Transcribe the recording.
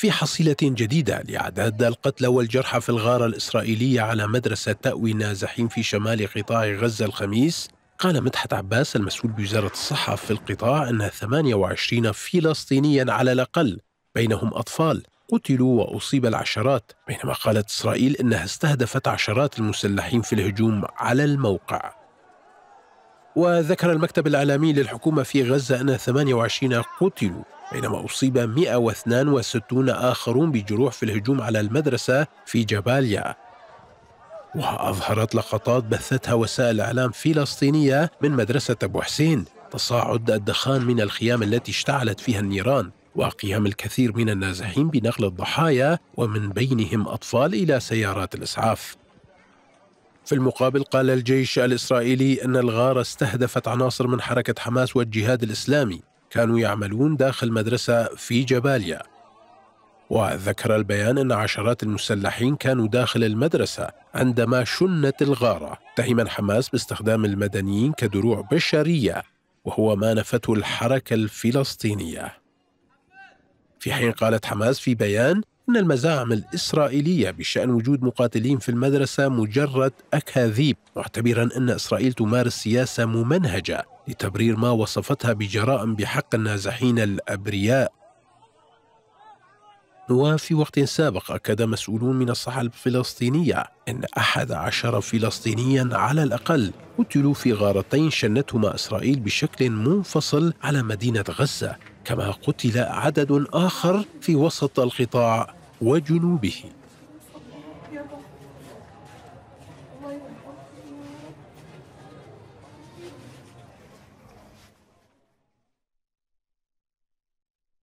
في حصيلة جديدة لإعداد القتلى والجرحى في الغارة الإسرائيلية على مدرسة تأوي نازحين في شمال قطاع غزة الخميس قال مدحت عباس المسؤول بوزارة الصحة في القطاع أن 28 فلسطينيا على الأقل بينهم أطفال قتلوا وأصيب العشرات بينما قالت إسرائيل أنها استهدفت عشرات المسلحين في الهجوم على الموقع وذكر المكتب الإعلامي للحكومة في غزة أن 28 قتلوا بينما أصيب 162 آخرون بجروح في الهجوم على المدرسة في جباليا وأظهرت لقطات بثتها وسائل إعلام فلسطينية من مدرسة أبو حسين تصاعد الدخان من الخيام التي اشتعلت فيها النيران وقيام الكثير من النازحين بنقل الضحايا ومن بينهم أطفال إلى سيارات الإسعاف في المقابل قال الجيش الإسرائيلي أن الغارة استهدفت عناصر من حركة حماس والجهاد الإسلامي كانوا يعملون داخل مدرسة في جباليا وذكر البيان أن عشرات المسلحين كانوا داخل المدرسة عندما شنت الغارة تهم حماس باستخدام المدنيين كدروع بشرية وهو ما نفته الحركة الفلسطينية في حين قالت حماس في بيان أن المزاعم الإسرائيلية بشأن وجود مقاتلين في المدرسة مجرد أكاذيب معتبرا أن إسرائيل تمارس سياسة ممنهجة لتبرير ما وصفتها بجرائم بحق النازحين الأبرياء وفي وقت سابق أكد مسؤولون من الصحة الفلسطينية أن أحد عشر فلسطينيا على الأقل قتلوا في غارتين شنتهما إسرائيل بشكل منفصل على مدينة غزة كما قتل عدد آخر في وسط القطاع وجنوبه